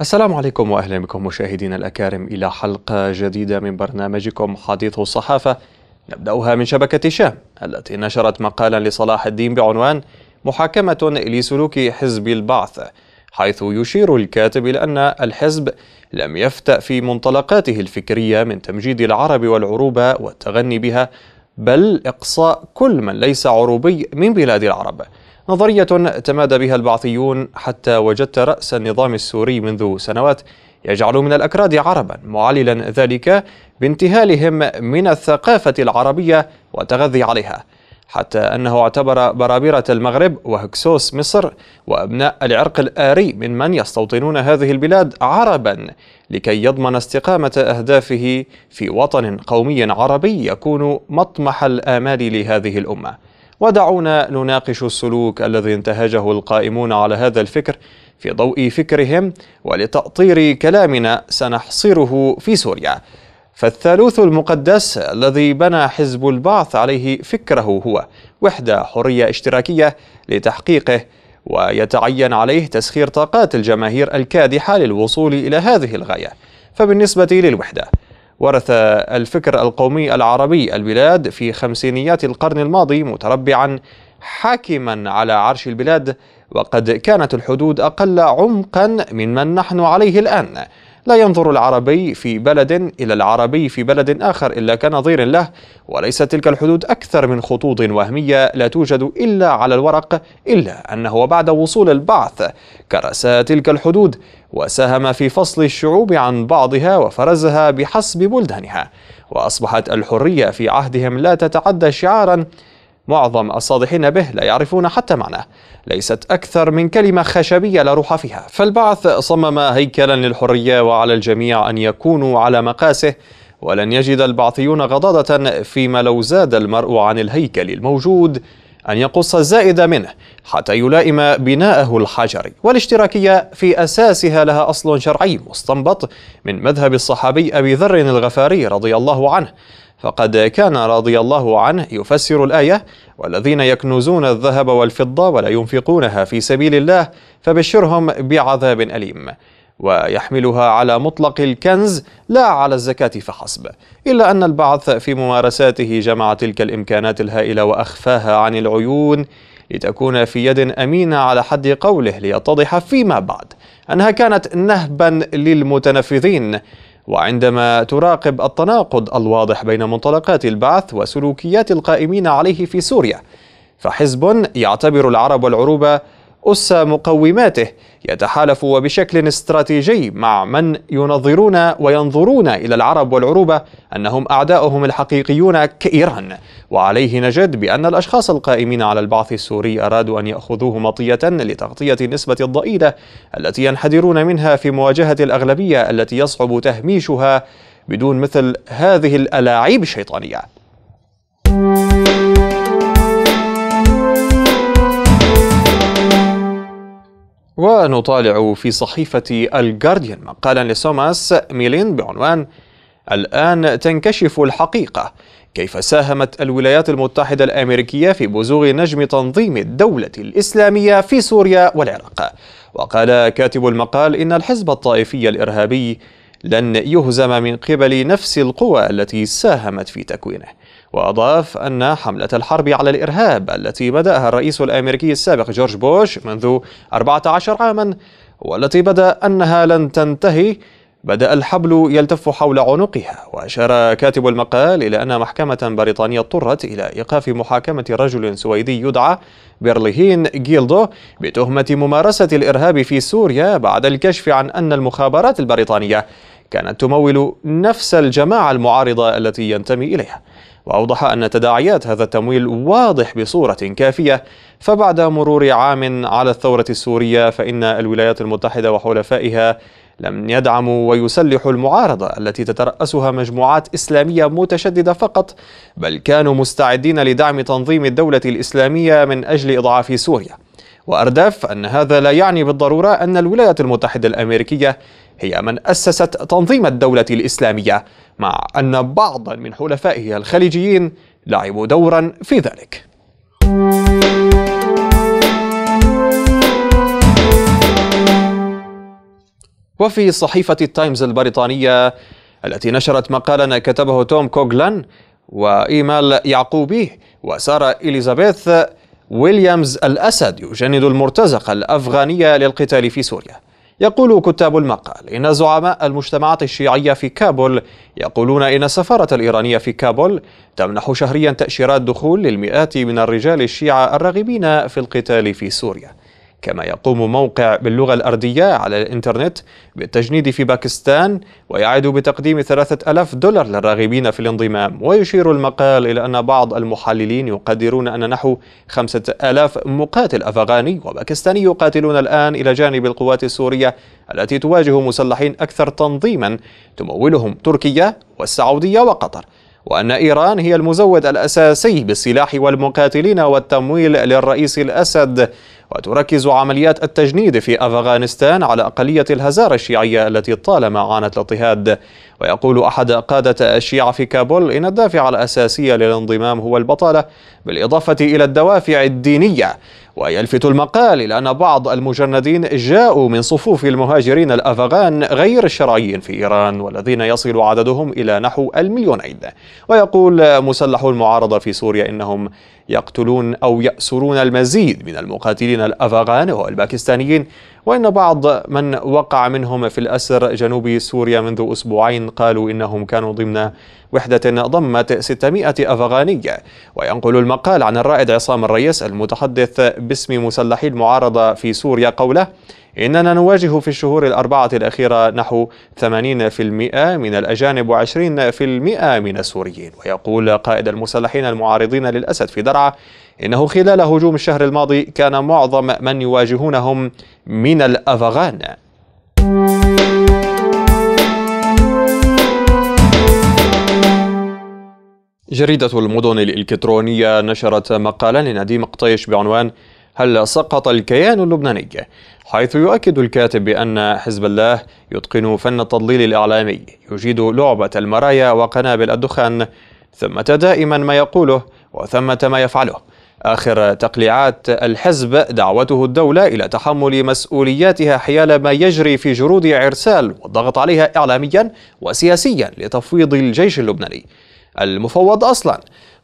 السلام عليكم واهلا بكم مشاهدينا الاكارم الى حلقه جديده من برنامجكم حديث الصحافه نبداها من شبكه شام التي نشرت مقالا لصلاح الدين بعنوان محاكمه لسلوك حزب البعث حيث يشير الكاتب الى ان الحزب لم يفتأ في منطلقاته الفكريه من تمجيد العرب والعروبه والتغني بها بل اقصاء كل من ليس عروبي من بلاد العرب نظرية تمادى بها البعثيون حتى وجدت رأس النظام السوري منذ سنوات يجعل من الأكراد عربا معللا ذلك بانتهالهم من الثقافة العربية وتغذي عليها حتى أنه اعتبر برابرة المغرب وهكسوس مصر وأبناء العرق الآري ممن يستوطنون هذه البلاد عربا لكي يضمن استقامة أهدافه في وطن قومي عربي يكون مطمح الآمال لهذه الأمة ودعونا نناقش السلوك الذي انتهجه القائمون على هذا الفكر في ضوء فكرهم ولتأطير كلامنا سنحصره في سوريا فالثالوث المقدس الذي بنى حزب البعث عليه فكره هو وحدة حرية اشتراكية لتحقيقه ويتعين عليه تسخير طاقات الجماهير الكادحة للوصول إلى هذه الغاية فبالنسبة للوحدة ورث الفكر القومي العربي البلاد في خمسينيات القرن الماضي متربعا حاكما على عرش البلاد وقد كانت الحدود أقل عمقا ممن نحن عليه الآن لا ينظر العربي في بلد إلى العربي في بلد آخر إلا كنظير له وليست تلك الحدود أكثر من خطوط وهمية لا توجد إلا على الورق إلا أنه بعد وصول البعث كرس تلك الحدود وساهم في فصل الشعوب عن بعضها وفرزها بحسب بلدانها واصبحت الحريه في عهدهم لا تتعدى شعارا معظم الصادحين به لا يعرفون حتى معناه ليست أكثر من كلمة خشبية لا روح فيها فالبعث صمم هيكلا للحرية وعلى الجميع أن يكونوا على مقاسه ولن يجد البعثيون غضاضة فيما لو زاد المرء عن الهيكل الموجود أن يقص الزائد منه حتى يلائم بناءه الحجري والاشتراكية في أساسها لها أصل شرعي مستنبط من مذهب الصحابي أبي ذر الغفاري رضي الله عنه فقد كان رضي الله عنه يفسر الآية والذين يكنزون الذهب والفضة ولا ينفقونها في سبيل الله فبشرهم بعذاب أليم ويحملها على مطلق الكنز لا على الزكاة فحسب إلا أن البعث في ممارساته جمع تلك الإمكانات الهائلة وأخفاها عن العيون لتكون في يد أمينة على حد قوله ليتضح فيما بعد أنها كانت نهبا للمتنفذين وعندما تراقب التناقض الواضح بين منطلقات البعث وسلوكيات القائمين عليه في سوريا فحزب يعتبر العرب والعروبة أس مقوماته يتحالف وبشكل استراتيجي مع من ينظرون وينظرون إلى العرب والعروبة أنهم أعداؤهم الحقيقيون كإيران وعليه نجد بأن الأشخاص القائمين على البعث السوري أرادوا أن يأخذوه مطية لتغطية النسبة الضئيلة التي ينحدرون منها في مواجهة الأغلبية التي يصعب تهميشها بدون مثل هذه الألاعيب الشيطانية ونطالع في صحيفة الجارديان مقالا لسوماس ميلين بعنوان الآن تنكشف الحقيقة كيف ساهمت الولايات المتحدة الأمريكية في بزوغ نجم تنظيم الدولة الإسلامية في سوريا والعراق وقال كاتب المقال إن الحزب الطائفي الإرهابي لن يهزم من قبل نفس القوى التي ساهمت في تكوينه وأضاف أن حملة الحرب على الإرهاب التي بدأها الرئيس الأمريكي السابق جورج بوش منذ 14 عاما والتي بدأ أنها لن تنتهي بدأ الحبل يلتف حول عنقها وأشار كاتب المقال إلى أن محكمة بريطانية اضطرت إلى إيقاف محاكمة رجل سويدي يدعى بيرليهين جيلدو بتهمة ممارسة الإرهاب في سوريا بعد الكشف عن أن المخابرات البريطانية كانت تمول نفس الجماعة المعارضة التي ينتمي إليها وأوضح أن تداعيات هذا التمويل واضح بصورة كافية فبعد مرور عام على الثورة السورية فإن الولايات المتحدة وحلفائها لم يدعموا ويسلحوا المعارضة التي تترأسها مجموعات إسلامية متشددة فقط بل كانوا مستعدين لدعم تنظيم الدولة الإسلامية من أجل إضعاف سوريا وأردف أن هذا لا يعني بالضرورة أن الولايات المتحدة الأمريكية هي من أسست تنظيم الدولة الإسلامية مع أن بعضا من حلفائها الخليجيين لعبوا دورا في ذلك وفي صحيفة التايمز البريطانية التي نشرت مقالا كتبه توم كوغلان وإيمال يعقوبي وسارة إليزابيث ويليامز الأسد يجند المرتزقة الأفغانية للقتال في سوريا يقول كتاب المقال إن زعماء المجتمعات الشيعية في كابول يقولون إن السفارة الإيرانية في كابول تمنح شهريا تأشيرات دخول للمئات من الرجال الشيعة الراغبين في القتال في سوريا كما يقوم موقع باللغة الأرضية على الإنترنت بالتجنيد في باكستان ويعد بتقديم 3000 دولار للراغبين في الانضمام ويشير المقال إلى أن بعض المحللين يقدرون أن نحو 5000 مقاتل أفغاني وباكستاني يقاتلون الآن إلى جانب القوات السورية التي تواجه مسلحين أكثر تنظيما تمولهم تركيا والسعودية وقطر وأن إيران هي المزود الأساسي بالسلاح والمقاتلين والتمويل للرئيس الأسد وتركز عمليات التجنيد في أفغانستان على أقلية الهزار الشيعية التي طالما عانت الاضطهاد ويقول أحد قادة الشيعة في كابول إن الدافع الأساسي للانضمام هو البطالة بالإضافة إلى الدوافع الدينية ويلفت المقال إلى أن بعض المجندين جاءوا من صفوف المهاجرين الأفغان غير الشرعيين في إيران والذين يصل عددهم إلى نحو المليونين ويقول مسلح المعارضة في سوريا إنهم يقتلون أو يأسرون المزيد من المقاتلين الأفغان والباكستانيين وإن بعض من وقع منهم في الأسر جنوب سوريا منذ أسبوعين قالوا إنهم كانوا ضمن وحدة ضمت 600 أفغاني وينقل المقال عن الرائد عصام الرئيس المتحدث باسم مسلحي المعارضة في سوريا قوله إننا نواجه في الشهور الأربعة الأخيرة نحو 80% من الأجانب و20% من السوريين ويقول قائد المسلحين المعارضين للأسد في درعا إنه خلال هجوم الشهر الماضي كان معظم من يواجهونهم من الأفغان جريدة المدن الإلكترونية نشرت مقالا لنديم قطيش بعنوان هل سقط الكيان اللبناني حيث يؤكد الكاتب بأن حزب الله يتقن فن التضليل الإعلامي يجيد لعبة المرايا وقنابل الدخان ثمة دائما ما يقوله وثمة ما يفعله آخر تقليعات الحزب دعوته الدولة إلى تحمل مسؤولياتها حيال ما يجري في جرود عرسال والضغط عليها إعلاميا وسياسيا لتفويض الجيش اللبناني المفوض أصلا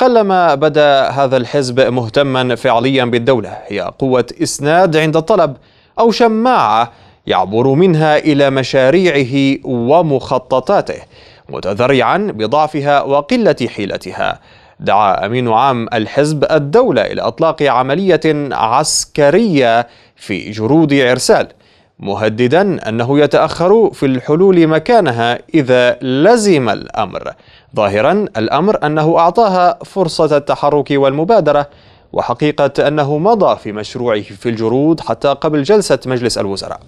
قلما بدا هذا الحزب مهتما فعليا بالدولة هي قوة إسناد عند الطلب أو شماعة يعبر منها إلى مشاريعه ومخططاته متذرعا بضعفها وقلة حيلتها دعا أمين عام الحزب الدولة إلى إطلاق عملية عسكرية في جرود عرسال مهددا أنه يتأخر في الحلول مكانها إذا لزم الأمر ظاهرا الأمر أنه أعطاها فرصة التحرك والمبادرة وحقيقة أنه مضى في مشروعه في الجرود حتى قبل جلسة مجلس الوزراء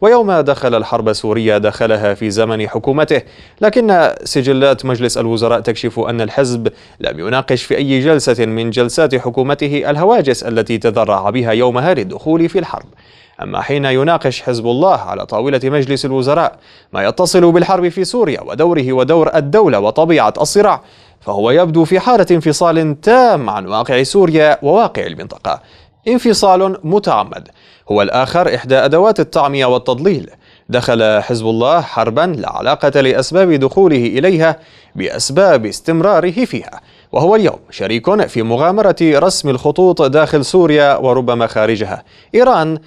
ويوم دخل الحرب السورية دخلها في زمن حكومته لكن سجلات مجلس الوزراء تكشف أن الحزب لم يناقش في أي جلسة من جلسات حكومته الهواجس التي تذرع بها يومها للدخول في الحرب أما حين يناقش حزب الله على طاولة مجلس الوزراء ما يتصل بالحرب في سوريا ودوره ودور الدولة وطبيعة الصراع فهو يبدو في حالة انفصال تام عن واقع سوريا وواقع المنطقة انفصال متعمد هو الآخر إحدى أدوات التعمية والتضليل دخل حزب الله حربا لا علاقة لأسباب دخوله إليها بأسباب استمراره فيها وهو اليوم شريك في مغامرة رسم الخطوط داخل سوريا وربما خارجها إيران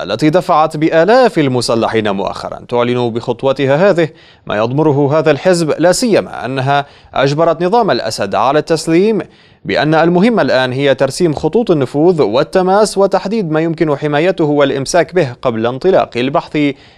التي دفعت بآلاف المسلحين مؤخرا تعلن بخطوتها هذه ما يضمره هذا الحزب لا سيما أنها أجبرت نظام الأسد على التسليم بأن المهم الآن هي ترسيم خطوط النفوذ والتماس وتحديد ما يمكن حمايته والإمساك به قبل انطلاق البحث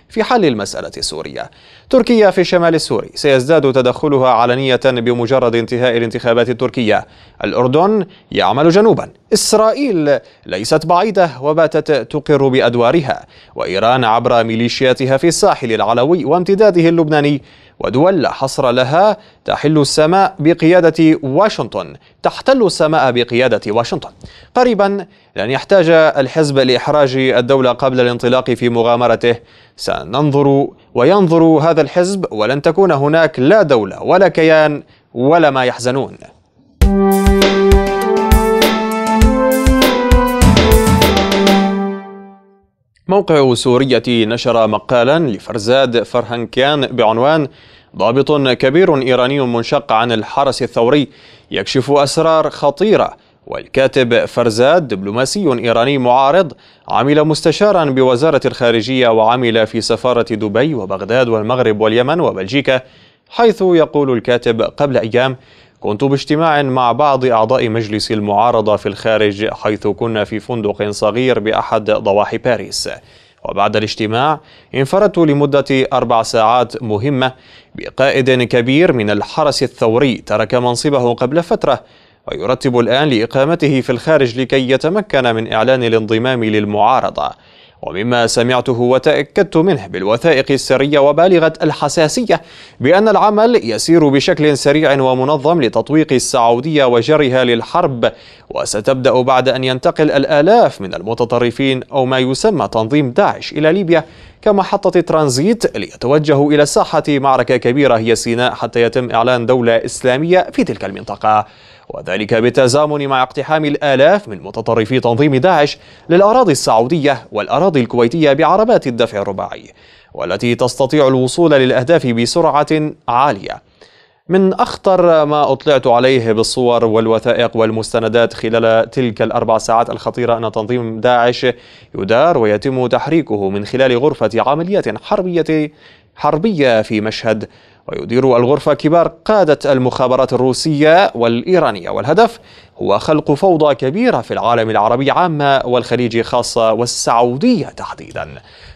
في حل المسألة السورية. تركيا في الشمال السوري سيزداد تدخلها علنية بمجرد انتهاء الانتخابات التركية. الأردن يعمل جنوبا. إسرائيل ليست بعيدة وباتت تقر بأدوارها. وإيران عبر ميليشياتها في الساحل العلوي وامتداده اللبناني ودول لا حصر لها تحل السماء بقيادة واشنطن تحتل السماء بقيادة واشنطن قريبا لن يحتاج الحزب لإحراج الدولة قبل الانطلاق في مغامرته سننظر وينظر هذا الحزب ولن تكون هناك لا دولة ولا كيان ولا ما يحزنون موقع سورية نشر مقالا لفرزاد فرهنكيان بعنوان ضابط كبير إيراني منشق عن الحرس الثوري يكشف أسرار خطيرة والكاتب فرزاد دبلوماسي إيراني معارض عمل مستشارا بوزارة الخارجية وعمل في سفارة دبي وبغداد والمغرب واليمن وبلجيكا حيث يقول الكاتب قبل أيام كنت باجتماع مع بعض أعضاء مجلس المعارضة في الخارج حيث كنا في فندق صغير بأحد ضواحي باريس وبعد الاجتماع انفردت لمدة أربع ساعات مهمة بقائد كبير من الحرس الثوري ترك منصبه قبل فترة ويرتب الآن لإقامته في الخارج لكي يتمكن من إعلان الانضمام للمعارضة ومما سمعته وتأكدت منه بالوثائق السرية وبالغة الحساسية بأن العمل يسير بشكل سريع ومنظم لتطويق السعودية وجرها للحرب وستبدأ بعد أن ينتقل الآلاف من المتطرفين أو ما يسمى تنظيم داعش إلى ليبيا كمحطة ترانزيت ليتوجهوا إلى ساحة معركة كبيرة هي سيناء حتى يتم إعلان دولة إسلامية في تلك المنطقة وذلك بالتزامن مع اقتحام الآلاف من متطرفي تنظيم داعش للأراضي السعودية والأراضي الكويتية بعربات الدفع الرباعي والتي تستطيع الوصول للأهداف بسرعة عالية من أخطر ما أطلعت عليه بالصور والوثائق والمستندات خلال تلك الأربع ساعات الخطيرة أن تنظيم داعش يدار ويتم تحريكه من خلال غرفة عمليات حربية حربية في مشهد ويدير الغرفة كبار قادة المخابرات الروسية والإيرانية والهدف هو خلق فوضى كبيرة في العالم العربي عامة والخليج خاصة والسعودية تحديدا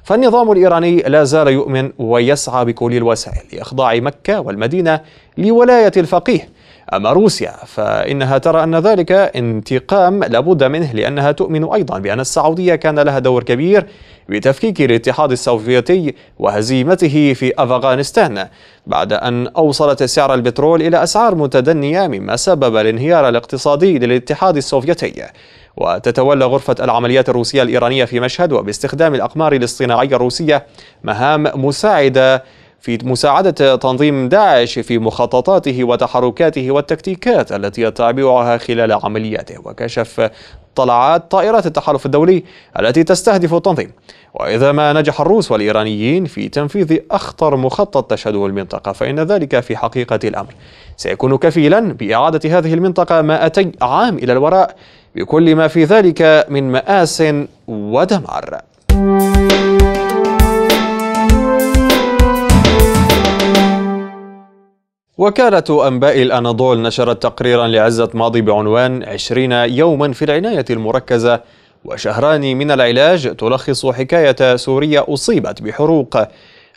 فالنظام الإيراني لا زال يؤمن ويسعى بكل الوسائل لإخضاع مكة والمدينة لولاية الفقيه أما روسيا فإنها ترى أن ذلك انتقام لابد منه لأنها تؤمن أيضا بأن السعودية كان لها دور كبير بتفكيك الاتحاد السوفيتي وهزيمته في أفغانستان بعد أن أوصلت سعر البترول إلى أسعار متدنية مما سبب الانهيار الاقتصادي للاتحاد السوفيتي وتتولى غرفة العمليات الروسية الإيرانية في مشهد وباستخدام الأقمار الاصطناعية الروسية مهام مساعدة في مساعدة تنظيم داعش في مخططاته وتحركاته والتكتيكات التي يتبعها خلال عملياته وكشف طلعات طائرات التحالف الدولي التي تستهدف التنظيم وإذا ما نجح الروس والإيرانيين في تنفيذ أخطر مخطط تشهده المنطقة فإن ذلك في حقيقة الأمر سيكون كفيلا بإعادة هذه المنطقة مائتي عام إلى الوراء بكل ما في ذلك من مآس ودمار وكالة أنباء الأناضول نشرت تقريرا لعزة ماضي بعنوان 20 يوما في العناية المركزة وشهران من العلاج تلخص حكاية سورية أصيبت بحروق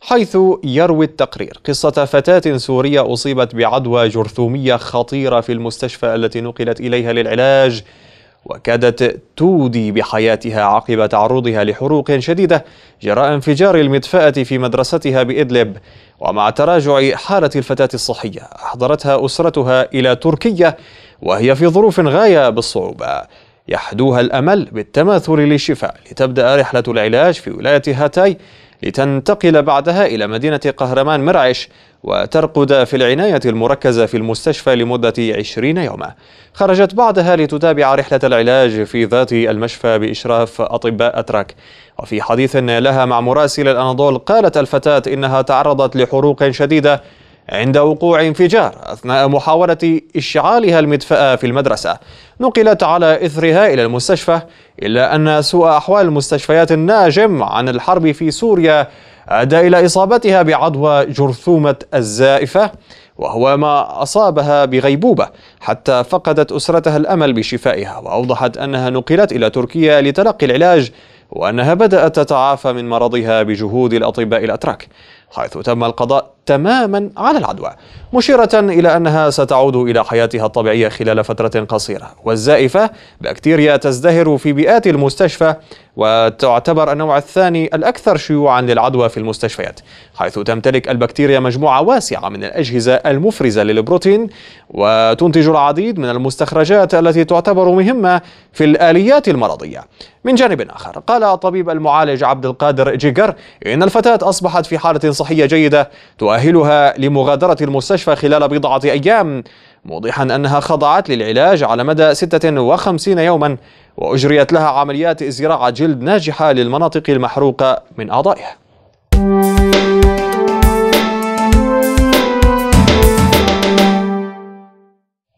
حيث يروي التقرير قصة فتاة سورية أصيبت بعدوى جرثومية خطيرة في المستشفى التي نقلت إليها للعلاج وكادت تودي بحياتها عقب تعرضها لحروق شديدة جراء انفجار المدفأة في مدرستها بإدلب ومع تراجع حالة الفتاة الصحية أحضرتها أسرتها إلى تركيا وهي في ظروف غاية بالصعوبة يحدوها الأمل بالتماثل للشفاء لتبدأ رحلة العلاج في ولاية هاتاي لتنتقل بعدها إلى مدينة قهرمان مرعش وترقد في العناية المركزة في المستشفى لمدة 20 يوما خرجت بعدها لتتابع رحلة العلاج في ذات المشفى بإشراف أطباء أتراك وفي حديث لها مع مراسل الأناضول قالت الفتاة إنها تعرضت لحروق شديدة عند وقوع انفجار أثناء محاولة إشعالها المدفأة في المدرسة نقلت على إثرها إلى المستشفى إلا أن سوء أحوال المستشفيات الناجم عن الحرب في سوريا أدى إلى إصابتها بعدوى جرثومة الزائفة وهو ما أصابها بغيبوبة حتى فقدت أسرتها الأمل بشفائها وأوضحت أنها نقلت إلى تركيا لتلقي العلاج وأنها بدأت تتعافى من مرضها بجهود الأطباء الأتراك حيث تم القضاء تماما على العدوى مشيرة إلى أنها ستعود إلى حياتها الطبيعية خلال فترة قصيرة والزائفة بكتيريا تزدهر في بيئات المستشفى وتعتبر النوع الثاني الأكثر شيوعا للعدوى في المستشفيات حيث تمتلك البكتيريا مجموعة واسعة من الأجهزة المفرزة للبروتين وتنتج العديد من المستخرجات التي تعتبر مهمة في الآليات المرضية من جانب آخر قال الطبيب المعالج عبد القادر جيجر إن الفتاة أصبحت في حالة صحية جيدة تؤهلها لمغادرة المستشفى خلال بضعة أيام موضحا أنها خضعت للعلاج على مدى 56 يوما وأجريت لها عمليات زراعة جلد ناجحة للمناطق المحروقة من أعضائها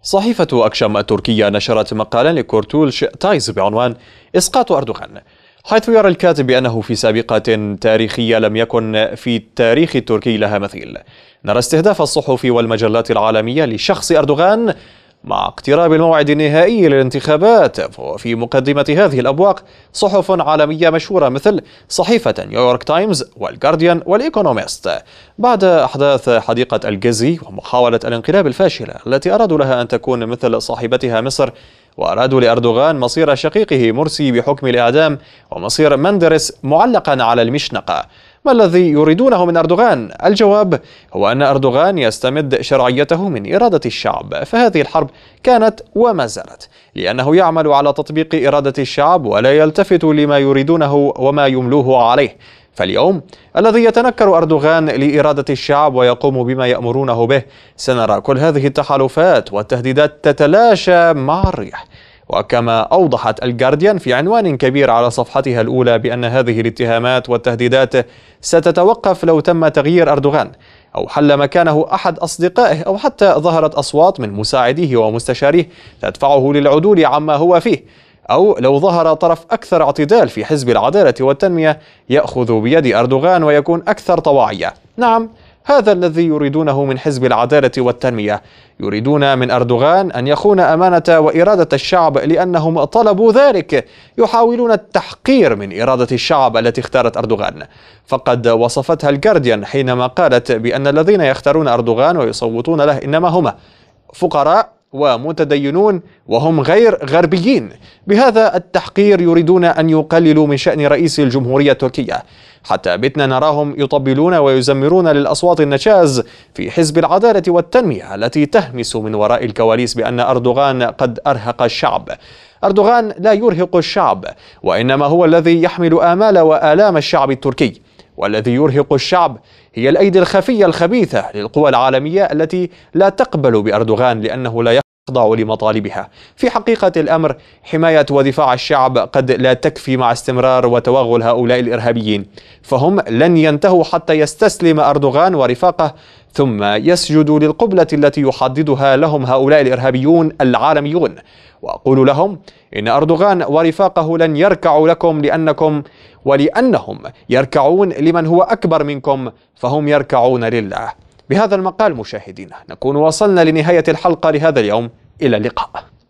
صحيفة أكشم التركية نشرت مقالا لكورتولش تايز بعنوان إسقاط أردوغان حيث يرى الكاتب بأنه في سابقة تاريخية لم يكن في التاريخ التركي لها مثيل نرى استهداف الصحف والمجلات العالمية لشخص أردوغان مع اقتراب الموعد النهائي للانتخابات وفي مقدمة هذه الأبواق صحف عالمية مشهورة مثل صحيفة نيويورك تايمز والجارديان والإيكونوميست بعد أحداث حديقة الجزي ومحاولة الانقلاب الفاشلة التي أرادوا لها أن تكون مثل صاحبتها مصر وأرادوا لأردوغان مصير شقيقه مرسي بحكم الإعدام ومصير مندرس معلقا على المشنقة ما الذي يريدونه من أردوغان؟ الجواب هو أن أردوغان يستمد شرعيته من إرادة الشعب فهذه الحرب كانت وما زالت لأنه يعمل على تطبيق إرادة الشعب ولا يلتفت لما يريدونه وما يملوه عليه فاليوم الذي يتنكر أردوغان لإرادة الشعب ويقوم بما يأمرونه به سنرى كل هذه التحالفات والتهديدات تتلاشى مع الريح وكما أوضحت الجارديان في عنوان كبير على صفحتها الأولى بأن هذه الاتهامات والتهديدات ستتوقف لو تم تغيير أردوغان أو حل مكانه أحد أصدقائه أو حتى ظهرت أصوات من مساعديه ومستشاريه تدفعه للعدول عما هو فيه أو لو ظهر طرف أكثر اعتدال في حزب العدالة والتنمية يأخذ بيد أردوغان ويكون أكثر طواعية نعم هذا الذي يريدونه من حزب العدالة والتنمية يريدون من أردوغان أن يخون أمانة وإرادة الشعب لأنهم طلبوا ذلك يحاولون التحقير من إرادة الشعب التي اختارت أردوغان فقد وصفتها الجارديان حينما قالت بأن الذين يختارون أردوغان ويصوتون له إنما هما فقراء ومتدينون وهم غير غربيين بهذا التحقير يريدون أن يقللوا من شأن رئيس الجمهورية التركية حتى بتنا نراهم يطبلون ويزمرون للأصوات النشاز في حزب العدالة والتنمية التي تهمس من وراء الكواليس بأن أردوغان قد أرهق الشعب أردوغان لا يرهق الشعب وإنما هو الذي يحمل آمال وآلام الشعب التركي والذي يرهق الشعب هي الأيدي الخفية الخبيثة للقوى العالمية التي لا تقبل بأردوغان لأنه لا تخضع لمطالبها في حقيقة الأمر حماية ودفاع الشعب قد لا تكفي مع استمرار وتوغل هؤلاء الإرهابيين فهم لن ينتهوا حتى يستسلم أردوغان ورفاقه ثم يسجدوا للقبلة التي يحددها لهم هؤلاء الإرهابيون العالميون وأقول لهم إن أردوغان ورفاقه لن يركعوا لكم لأنكم ولأنهم يركعون لمن هو أكبر منكم فهم يركعون لله بهذا المقال مشاهدينا نكون وصلنا لنهاية الحلقة لهذا اليوم إلى اللقاء